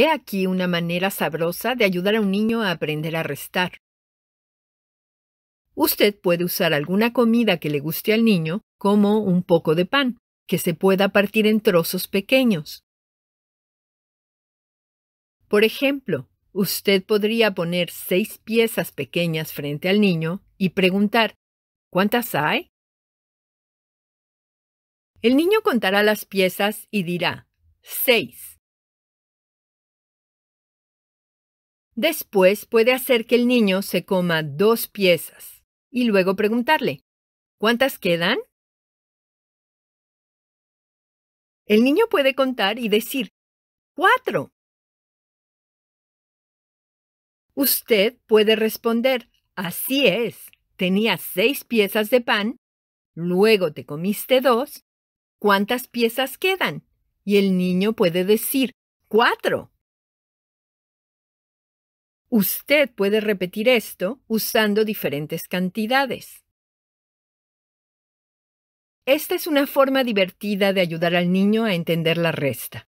He aquí una manera sabrosa de ayudar a un niño a aprender a restar. Usted puede usar alguna comida que le guste al niño, como un poco de pan, que se pueda partir en trozos pequeños. Por ejemplo, usted podría poner seis piezas pequeñas frente al niño y preguntar, ¿cuántas hay? El niño contará las piezas y dirá, seis. Después puede hacer que el niño se coma dos piezas y luego preguntarle, ¿cuántas quedan? El niño puede contar y decir, cuatro. Usted puede responder, así es, tenía seis piezas de pan, luego te comiste dos, ¿cuántas piezas quedan? Y el niño puede decir, cuatro. Usted puede repetir esto usando diferentes cantidades. Esta es una forma divertida de ayudar al niño a entender la resta.